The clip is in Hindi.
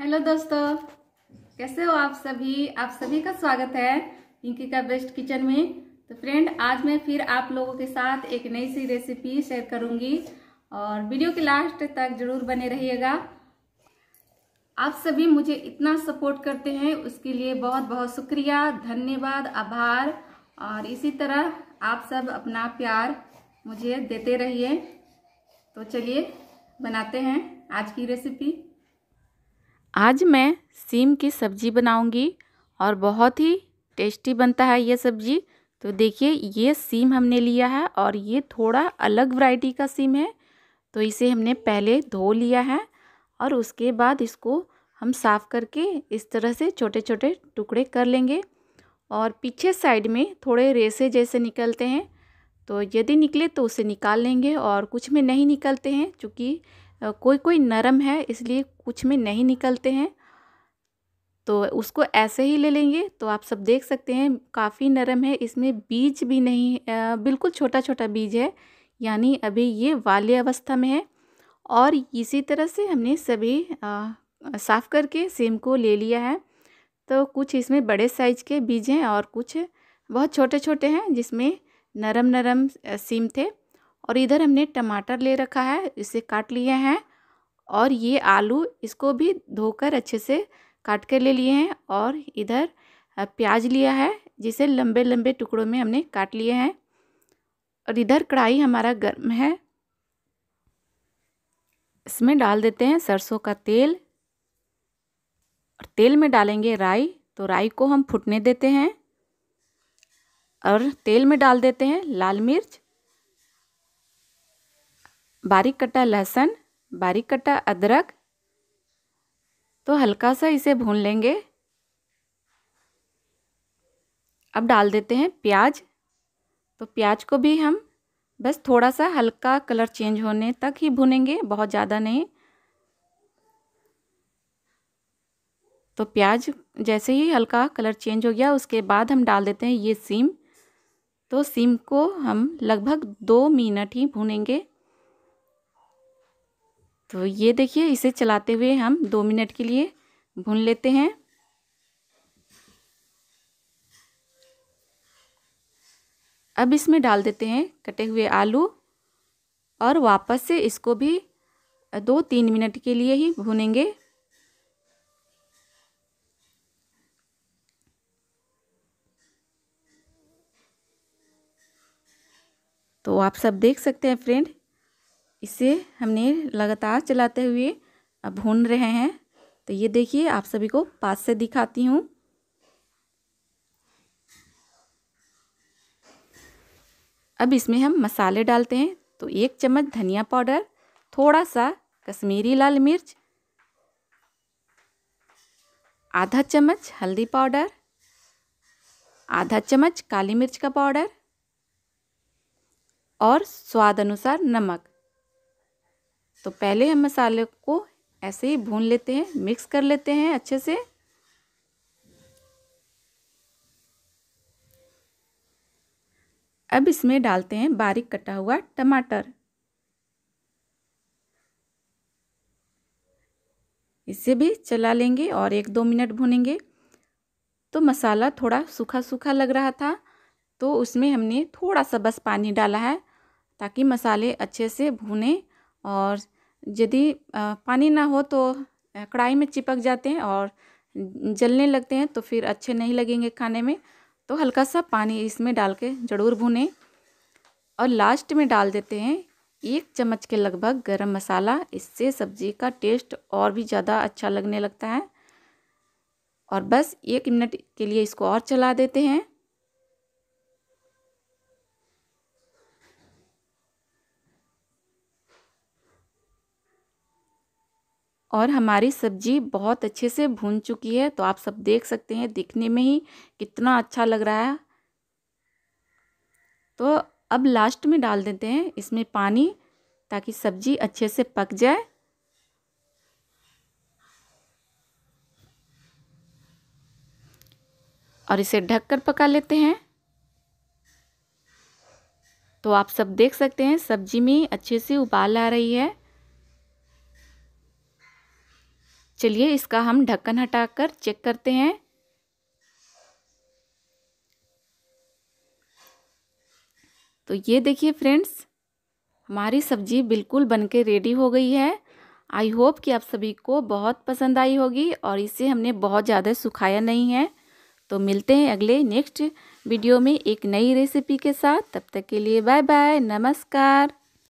हेलो दोस्तों कैसे हो आप सभी आप सभी का स्वागत है पिंकी का बेस्ट किचन में तो फ्रेंड आज मैं फिर आप लोगों के साथ एक नई सी रेसिपी शेयर करूंगी और वीडियो के लास्ट तक जरूर बने रहिएगा आप सभी मुझे इतना सपोर्ट करते हैं उसके लिए बहुत बहुत शुक्रिया धन्यवाद आभार और इसी तरह आप सब अपना प्यार मुझे देते रहिए तो चलिए बनाते हैं आज की रेसिपी आज मैं सीम की सब्ज़ी बनाऊंगी और बहुत ही टेस्टी बनता है ये सब्ज़ी तो देखिए ये सीम हमने लिया है और ये थोड़ा अलग वैरायटी का सीम है तो इसे हमने पहले धो लिया है और उसके बाद इसको हम साफ़ करके इस तरह से छोटे छोटे टुकड़े कर लेंगे और पीछे साइड में थोड़े रेसे जैसे निकलते हैं तो यदि निकले तो उसे निकाल लेंगे और कुछ में नहीं निकलते हैं चूँकि कोई कोई नरम है इसलिए कुछ में नहीं निकलते हैं तो उसको ऐसे ही ले लेंगे तो आप सब देख सकते हैं काफ़ी नरम है इसमें बीज भी नहीं बिल्कुल छोटा छोटा बीज है यानी अभी ये वाले अवस्था में है और इसी तरह से हमने सभी साफ़ करके सेम को ले लिया है तो कुछ इसमें बड़े साइज के बीज हैं और कुछ बहुत छोटे छोटे हैं जिसमें नरम नरम सीम थे और इधर हमने टमाटर ले रखा है इसे काट लिए हैं और ये आलू इसको भी धोकर अच्छे से काट कर ले लिए हैं और इधर प्याज लिया है जिसे लंबे लंबे टुकड़ों में हमने काट लिए हैं और इधर कढ़ाई हमारा गर्म है इसमें डाल देते हैं सरसों का तेल और तेल में डालेंगे राई तो राई को हम फूटने देते हैं और तेल में डाल देते हैं लाल मिर्च बारीक कटा लहसुन बारीक कटा अदरक तो हल्का सा इसे भून लेंगे अब डाल देते हैं प्याज तो प्याज को भी हम बस थोड़ा सा हल्का कलर चेंज होने तक ही भुनेंगे बहुत ज़्यादा नहीं तो प्याज जैसे ही हल्का कलर चेंज हो गया उसके बाद हम डाल देते हैं ये सीम तो सिम को हम लगभग दो मिनट ही भूनेंगे तो ये देखिए इसे चलाते हुए हम दो मिनट के लिए भून लेते हैं अब इसमें डाल देते हैं कटे हुए आलू और वापस से इसको भी दो तीन मिनट के लिए ही भूनेंगे तो आप सब देख सकते हैं फ्रेंड इसे हमने लगातार चलाते हुए अब भून रहे हैं तो ये देखिए आप सभी को पास से दिखाती हूँ अब इसमें हम मसाले डालते हैं तो एक चम्मच धनिया पाउडर थोड़ा सा कश्मीरी लाल मिर्च आधा चम्मच हल्दी पाउडर आधा चम्मच काली मिर्च का पाउडर और स्वाद अनुसार नमक तो पहले हम मसाले को ऐसे ही भून लेते हैं मिक्स कर लेते हैं अच्छे से अब इसमें डालते हैं बारीक कटा हुआ टमाटर इसे भी चला लेंगे और एक दो मिनट भूनेंगे तो मसाला थोड़ा सूखा सूखा लग रहा था तो उसमें हमने थोड़ा सा बस पानी डाला है ताकि मसाले अच्छे से भुने और यदि पानी ना हो तो कढ़ाई में चिपक जाते हैं और जलने लगते हैं तो फिर अच्छे नहीं लगेंगे खाने में तो हल्का सा पानी इसमें डाल के ज़रूर भुने और लास्ट में डाल देते हैं एक चम्मच के लगभग गरम मसाला इससे सब्ज़ी का टेस्ट और भी ज़्यादा अच्छा लगने लगता है और बस एक मिनट के लिए इसको और चला देते हैं और हमारी सब्जी बहुत अच्छे से भून चुकी है तो आप सब देख सकते हैं दिखने में ही कितना अच्छा लग रहा है तो अब लास्ट में डाल देते हैं इसमें पानी ताकि सब्जी अच्छे से पक जाए और इसे ढककर पका लेते हैं तो आप सब देख सकते हैं सब्जी में अच्छे से उबाल आ रही है चलिए इसका हम ढक्कन हटाकर चेक करते हैं तो ये देखिए फ्रेंड्स हमारी सब्जी बिल्कुल बनके रेडी हो गई है आई होप कि आप सभी को बहुत पसंद आई होगी और इसे हमने बहुत ज़्यादा सुखाया नहीं है तो मिलते हैं अगले नेक्स्ट वीडियो में एक नई रेसिपी के साथ तब तक के लिए बाय बाय नमस्कार